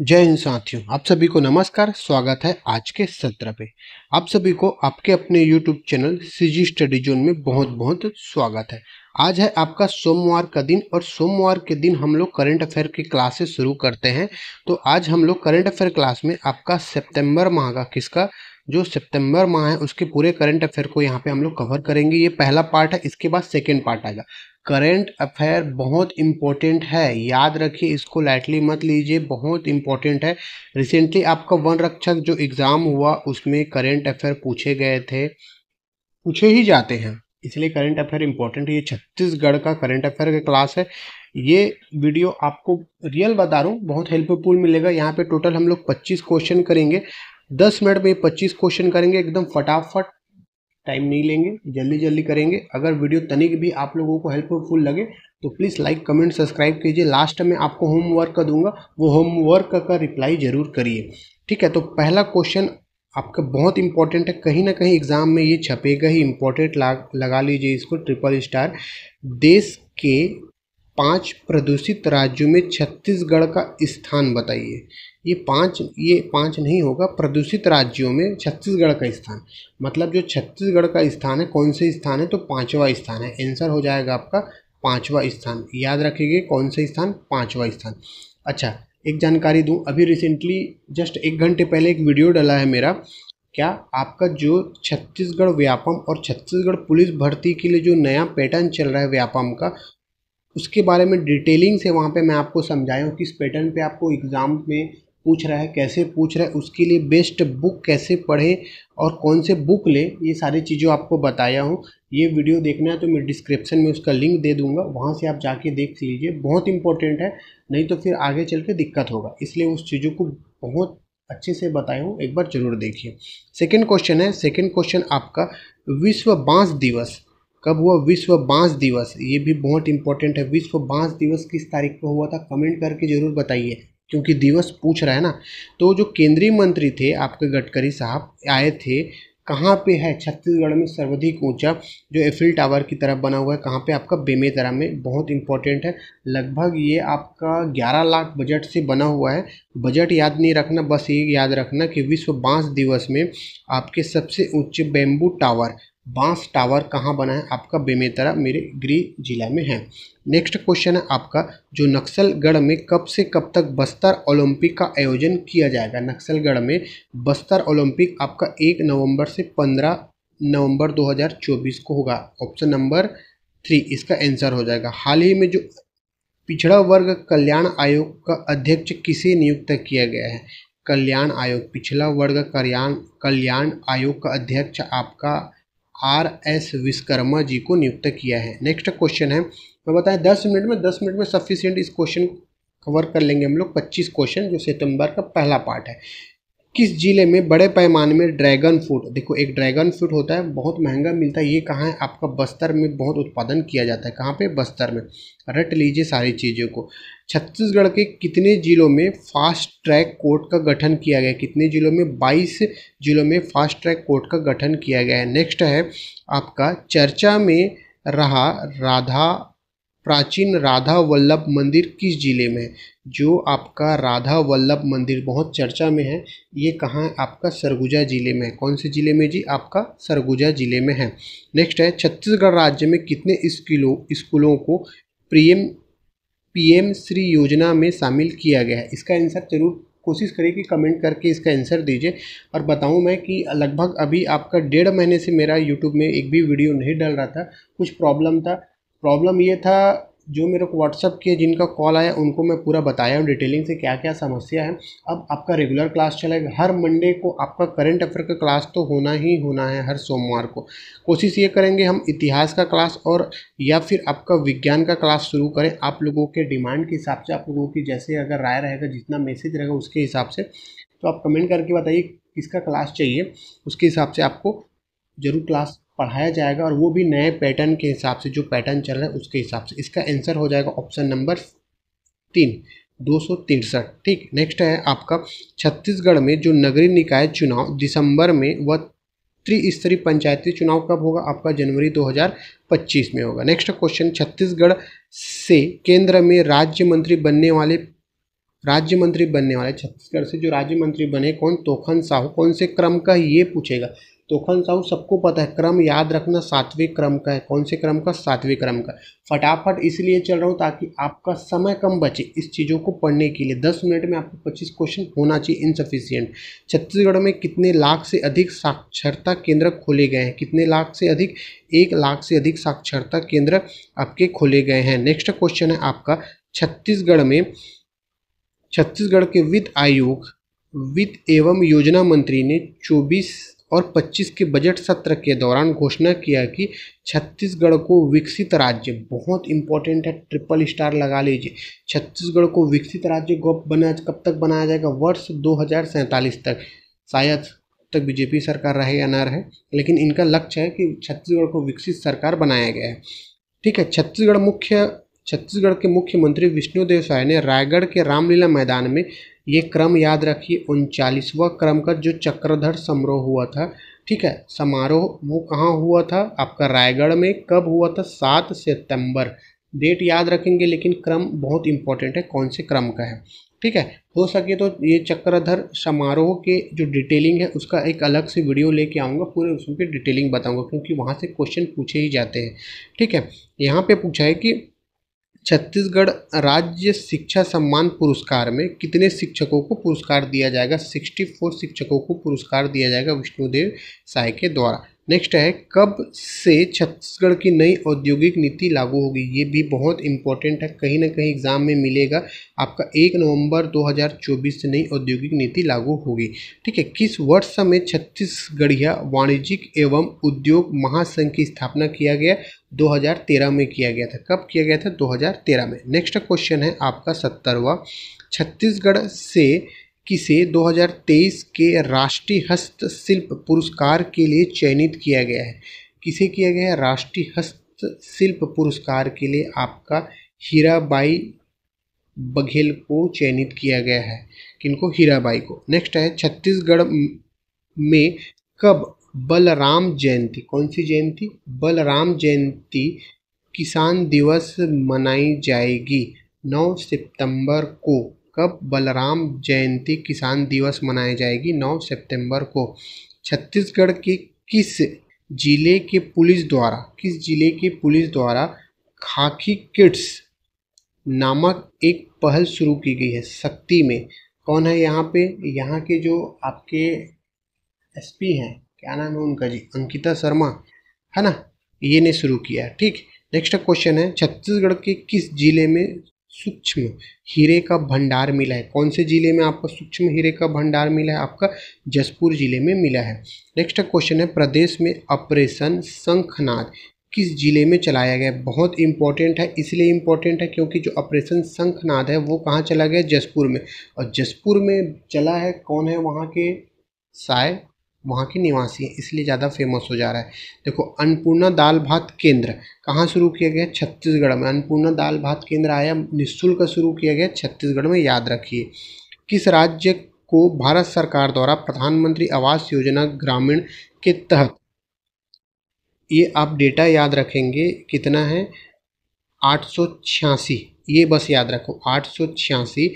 जय हिंद साथियों आप सभी को नमस्कार स्वागत है आज के सत्र पे आप सभी को आपके अपने YouTube channel C G study zone में बहुत बहुत स्वागत है आज है आपका सोमवार का दिन और सोमवार के दिन हम लोग करंट अफेयर की क्लासेस शुरू करते हैं तो आज हम लोग करंट अफेयर क्लास में आपका सितंबर माह का किसका जो सितंबर माह है उसके पूरे करंट अफेयर को यहाँ पे हम लोग कवर करेंगे ये पहला पार्ट है इसके बाद सेकेंड पार्ट आएगा करंट अफेयर बहुत इम्पोर्टेंट है याद रखिए इसको लाइटली मत लीजिए बहुत इम्पोर्टेंट है रिसेंटली आपका वन रक्षक जो एग्ज़ाम हुआ उसमें करेंट अफेयर पूछे गए थे पूछे ही जाते हैं इसलिए करंट अफेयर इंपॉर्टेंट है ये छत्तीसगढ़ का करंट अफेयर का क्लास है ये वीडियो आपको रियल बता रहा हूँ बहुत हेल्पफुल मिलेगा यहाँ पे टोटल हम लोग 25 क्वेश्चन करेंगे 10 मिनट में 25 क्वेश्चन करेंगे एकदम फटाफट टाइम नहीं लेंगे जल्दी जल्दी करेंगे अगर वीडियो तनिक भी आप लोगों को हेल्पफुल लगे तो प्लीज़ लाइक कमेंट सब्सक्राइब कीजिए लास्ट में आपको होमवर्क दूंगा वो होमवर्क का रिप्लाई ज़रूर करिए ठीक है तो पहला क्वेश्चन आपका बहुत इंपॉर्टेंट है कहीं ना कहीं एग्ज़ाम में ये छपेगा ही इम्पोर्टेंट लगा लीजिए इसको ट्रिपल स्टार देश के पांच प्रदूषित राज्यों में छत्तीसगढ़ का स्थान बताइए ये पांच ये पांच नहीं होगा प्रदूषित राज्यों में छत्तीसगढ़ का स्थान मतलब जो छत्तीसगढ़ का स्थान है कौन से स्थान है तो पांचवा स्थान है आंसर हो जाएगा आपका पांचवा स्थान याद रखिएगा कौन सा स्थान पांचवा स्थान अच्छा एक जानकारी दूं अभी रिसेंटली जस्ट एक घंटे पहले एक वीडियो डला है मेरा क्या आपका जो छत्तीसगढ़ व्यापम और छत्तीसगढ़ पुलिस भर्ती के लिए जो नया पैटर्न चल रहा है व्यापम का उसके बारे में डिटेलिंग से वहाँ पे मैं आपको समझाया हूँ किस पैटर्न पे आपको एग्ज़ाम में पूछ रहा है कैसे पूछ रहा है उसके लिए बेस्ट बुक कैसे पढ़े और कौन से बुक ले ये सारी चीज़ें आपको बताया हूँ ये वीडियो देखना है तो मैं डिस्क्रिप्शन में उसका लिंक दे दूंगा वहाँ से आप जाके देख लीजिए बहुत इंपॉर्टेंट है नहीं तो फिर आगे चल के दिक्कत होगा इसलिए उस चीज़ों को बहुत अच्छे से बताया हूँ एक बार ज़रूर देखिए सेकेंड क्वेश्चन है सेकेंड क्वेश्चन आपका विश्व बाँस दिवस कब हुआ विश्व बाँस दिवस ये भी बहुत इंपॉर्टेंट है विश्व बाँस दिवस किस तारीख को हुआ था कमेंट करके ज़रूर बताइए क्योंकि दिवस पूछ रहा है ना तो जो केंद्रीय मंत्री थे आपके गडकरी साहब आए थे कहाँ पे है छत्तीसगढ़ में सर्वाधिक ऊंचा जो एफिल टावर की तरफ बना हुआ है कहाँ पे आपका बेमेतरा में बहुत इंपॉर्टेंट है लगभग ये आपका 11 लाख बजट से बना हुआ है बजट याद नहीं रखना बस ये याद रखना कि विश्व बांस दिवस में आपके सबसे ऊंचे बेम्बू टावर बांस टावर कहाँ बना है आपका बेमेतरा मेरे गृह जिला में है नेक्स्ट क्वेश्चन है आपका जो नक्सलगढ़ में कब से कब तक बस्तर ओलंपिक का आयोजन किया जाएगा नक्सलगढ़ में बस्तर ओलंपिक आपका एक नवंबर से पंद्रह नवंबर 2024 को होगा ऑप्शन नंबर थ्री इसका आंसर हो जाएगा हाल ही में जो पिछड़ा वर्ग कल्याण आयोग का अध्यक्ष किसे नियुक्त किया गया है कल्याण आयोग पिछड़ा वर्ग कल्याण कल्याण आयोग का अध्यक्ष आपका आर एस विश्वकर्मा जी को नियुक्त किया है नेक्स्ट क्वेश्चन है मैं बताएं दस मिनट में दस मिनट में सफिशियंट इस क्वेश्चन कवर कर लेंगे हम लोग पच्चीस क्वेश्चन जो सितंबर का पहला पार्ट है किस जिले में बड़े पैमाने में ड्रैगन फ्रूट देखो एक ड्रैगन फ्रूट होता है बहुत महंगा मिलता है ये कहाँ है आपका बस्तर में बहुत उत्पादन किया जाता है कहाँ पे बस्तर में रट लीजिए सारी चीज़ों को छत्तीसगढ़ के कितने जिलों में फास्ट ट्रैक कोर्ट का गठन किया गया है कितने जिलों में 22 जिलों में फास्ट ट्रैक कोर्ट का गठन किया गया है नेक्स्ट है आपका चर्चा में रहा राधा प्राचीन राधा वल्लभ मंदिर किस जिले में जो आपका राधा वल्लभ मंदिर बहुत चर्चा में है ये कहाँ है आपका सरगुजा जिले में है कौन से जिले में जी आपका सरगुजा जिले में है नेक्स्ट है छत्तीसगढ़ राज्य में कितने स्कूलों स्कूलों को पीएम पीएम श्री योजना में शामिल किया गया है इसका आंसर जरूर कोशिश करें कि कमेंट करके इसका आंसर दीजिए और बताऊं मैं कि लगभग अभी आपका डेढ़ महीने से मेरा यूट्यूब में एक भी वीडियो नहीं डल रहा था कुछ प्रॉब्लम था प्रॉब्लम ये था जो मेरे को व्हाट्सअप किए जिनका कॉल आया उनको मैं पूरा बताया हूँ डिटेलिंग से क्या क्या समस्या है अब आपका रेगुलर क्लास चलेगा हर मंडे को आपका करंट अफेयर का क्लास तो होना ही होना है हर सोमवार को कोशिश ये करेंगे हम इतिहास का क्लास और या फिर आपका विज्ञान का क्लास शुरू करें आप लोगों के डिमांड के हिसाब से आप लोगों की जैसे अगर राय रहेगा जितना मैसेज रहेगा उसके हिसाब से तो आप कमेंट करके बताइए किसका क्लास चाहिए उसके हिसाब से आपको ज़रूर क्लास पढ़ाया जाएगा और वो भी नए पैटर्न के हिसाब से जो पैटर्न चल रहा है उसके हिसाब से इसका आंसर हो जाएगा ऑप्शन नंबर तीन दो सौ तिरसठ ठीक नेक्स्ट है आपका छत्तीसगढ़ में जो नगरीय निकाय चुनाव दिसंबर में व त्रिस्तरीय पंचायती चुनाव कब होगा आपका जनवरी 2025 में होगा नेक्स्ट क्वेश्चन छत्तीसगढ़ से केंद्र में राज्य मंत्री बनने वाले राज्य मंत्री बनने वाले छत्तीसगढ़ से जो राज्य मंत्री बने कौन तोखन साहू कौन से क्रम का ये पूछेगा तोखन साहू सबको पता है क्रम याद रखना सातवें क्रम का है कौन से क्रम का सातवें क्रम का फटाफट इसलिए चल रहा हूँ ताकि आपका समय कम बचे इस चीज़ों को पढ़ने के लिए दस मिनट में आपको पच्चीस क्वेश्चन होना चाहिए इनसफिशियंट छत्तीसगढ़ में कितने लाख से अधिक साक्षरता केंद्र खोले गए हैं कितने लाख से अधिक एक लाख से अधिक साक्षरता केंद्र आपके खोले गए हैं नेक्स्ट क्वेश्चन है आपका छत्तीसगढ़ में छत्तीसगढ़ के वित्त आयोग वित्त एवं योजना मंत्री ने चौबीस और 25 के बजट सत्र के दौरान घोषणा किया कि छत्तीसगढ़ को विकसित राज्य बहुत इंपॉर्टेंट है ट्रिपल स्टार लगा लीजिए छत्तीसगढ़ को विकसित राज्य बना कब तक बनाया जाएगा वर्ष दो तक शायद तक बीजेपी सरकार रहे या ना रहे लेकिन इनका लक्ष्य है कि छत्तीसगढ़ को विकसित सरकार बनाया गया है ठीक है छत्तीसगढ़ मुख्य छत्तीसगढ़ के मुख्यमंत्री विष्णुदेव साय ने रायगढ़ के रामलीला मैदान में ये क्रम याद रखिए उनचालीसवा क्रम का जो चक्रधर समारोह हुआ था ठीक है समारोह वो कहाँ हुआ था आपका रायगढ़ में कब हुआ था सात सितंबर डेट याद रखेंगे लेकिन क्रम बहुत इंपॉर्टेंट है कौन से क्रम का है ठीक है हो सके तो ये चक्रधर समारोह के जो डिटेलिंग है उसका एक अलग से वीडियो लेके आऊँगा पूरे उसमें डिटेलिंग बताऊँगा क्योंकि वहाँ से क्वेश्चन पूछे ही जाते हैं ठीक है यहाँ पर पूछा है कि छत्तीसगढ़ राज्य शिक्षा सम्मान पुरस्कार में कितने शिक्षकों को पुरस्कार दिया जाएगा सिक्सटी फोर शिक्षकों को पुरस्कार दिया जाएगा विष्णुदेव साय के द्वारा नेक्स्ट है कब से छत्तीसगढ़ की नई औद्योगिक नीति लागू होगी ये भी बहुत इंपॉर्टेंट है कहीं ना कहीं एग्जाम में मिलेगा आपका एक नवंबर 2024 से नई औद्योगिक नीति लागू होगी ठीक है किस वर्ष में छत्तीसगढ़िया वाणिज्यिक एवं उद्योग महासंघ की स्थापना किया गया 2013 में किया गया था कब किया गया था दो में नेक्स्ट क्वेश्चन है आपका सत्तरवा छत्तीसगढ़ से किसे 2023 के राष्ट्रीय हस्तशिल्प पुरस्कार के लिए चयनित किया गया है किसे किया गया है राष्ट्रीय हस्तशिल्प पुरस्कार के लिए आपका हीराबाई बघेल को चयनित किया गया है किनको हीराबाई को नेक्स्ट है छत्तीसगढ़ में कब बलराम जयंती कौन सी जयंती बलराम जयंती किसान दिवस मनाई जाएगी 9 सितंबर को कब बलराम जयंती किसान दिवस मनाई जाएगी 9 सितंबर को छत्तीसगढ़ के किस जिले के पुलिस द्वारा किस जिले के पुलिस द्वारा खाकी किड्स नामक एक पहल शुरू की गई है शक्ति में कौन है यहाँ पे यहाँ के जो आपके एसपी हैं क्या नाम है उनका जी अंकिता शर्मा है ना ये ने शुरू किया ठीक नेक्स्ट क्वेश्चन है छत्तीसगढ़ के किस जिले में सूक्ष्म हीरे का भंडार मिला है कौन से जिले में आपका सूक्ष्म हीरे का भंडार मिला है आपका जसपुर जिले में मिला है नेक्स्ट क्वेश्चन है प्रदेश में ऑपरेशन शंखनाद किस जिले में चलाया गया बहुत इंपॉर्टेंट है इसलिए इंपॉर्टेंट है क्योंकि जो ऑपरेशन शंखनाद है वो कहाँ चला गया जसपुर में और जसपुर में चला है कौन है वहाँ के साय वहाँ के निवासी हैं इसलिए ज़्यादा फेमस हो जा रहा है देखो अन्नपूर्णा दाल भात केंद्र कहाँ शुरू किया गया छत्तीसगढ़ में अन्नपूर्णा दाल भात केंद्र आया निःशुल्क शुरू किया गया छत्तीसगढ़ में याद रखिए किस राज्य को भारत सरकार द्वारा प्रधानमंत्री आवास योजना ग्रामीण के तहत ये आप डेटा याद रखेंगे कितना है आठ सौ छियासी ये बस याद रखो आठ सौ छियासी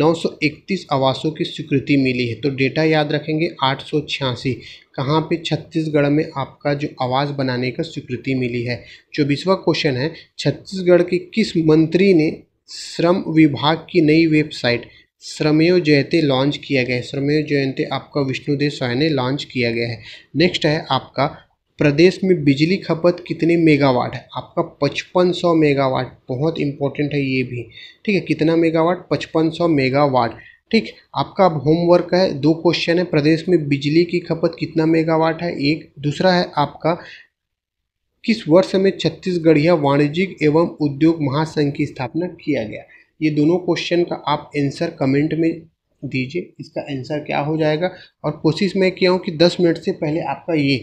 नौ सौ इकतीस आवासों की स्वीकृति मिली है तो डेटा याद रखेंगे आठ सौ छियासी कहाँ पे छत्तीसगढ़ में आपका जो आवास बनाने का स्वीकृति मिली है चौबीसवा क्वेश्चन है छत्तीसगढ़ के किस मंत्री ने श्रम विभाग की नई वेबसाइट श्रमेव जयते लॉन्च किया गया है श्रमेव जयंते आपका विष्णुदेव सॉय ने लॉन्च किया गया है नेक्स्ट है आपका प्रदेश में बिजली खपत कितने मेगावाट है आपका पचपन सौ मेगावाट बहुत इंपॉर्टेंट है ये भी ठीक है कितना मेगावाट पचपन सौ मेगावाट ठीक आपका अब होमवर्क है दो क्वेश्चन है प्रदेश में बिजली की खपत कितना मेगावाट है एक दूसरा है आपका किस वर्ष में छत्तीसगढ़िया वाणिज्यिक एवं उद्योग महासंघ की स्थापना किया गया ये दोनों क्वेश्चन का आप आंसर कमेंट में दीजिए इसका आंसर क्या हो जाएगा और कोशिश मैं किया हूँ कि 10 मिनट से पहले आपका ये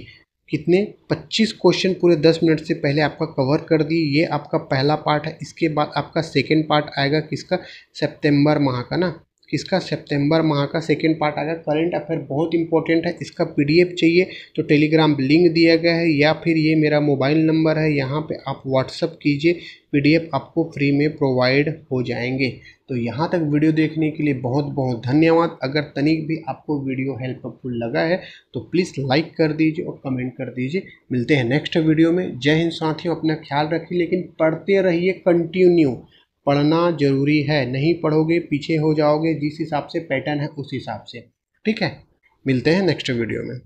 कितने 25 क्वेश्चन पूरे 10 मिनट से पहले आपका कवर कर दिए ये आपका पहला पार्ट है इसके बाद आपका सेकेंड पार्ट आएगा किसका सितंबर माह का ना किसका सितंबर माह का सेकेंड पार्ट आ गया करंट अफेयर बहुत इंपॉर्टेंट है इसका पीडीएफ चाहिए तो टेलीग्राम लिंक दिया गया है या फिर ये मेरा मोबाइल नंबर है यहाँ पे आप व्हाट्सअप कीजिए पीडीएफ आपको फ्री में प्रोवाइड हो जाएंगे तो यहाँ तक वीडियो देखने के लिए बहुत बहुत धन्यवाद अगर तनिक भी आपको वीडियो हेल्पफुल लगा है तो प्लीज़ लाइक कर दीजिए और कमेंट कर दीजिए मिलते हैं नेक्स्ट वीडियो में जय हिंद साथियों अपना ख्याल रखिए लेकिन पढ़ते रहिए कंटिन्यू पढ़ना ज़रूरी है नहीं पढ़ोगे पीछे हो जाओगे जिस हिसाब से पैटर्न है उस हिसाब से ठीक है मिलते हैं नेक्स्ट वीडियो में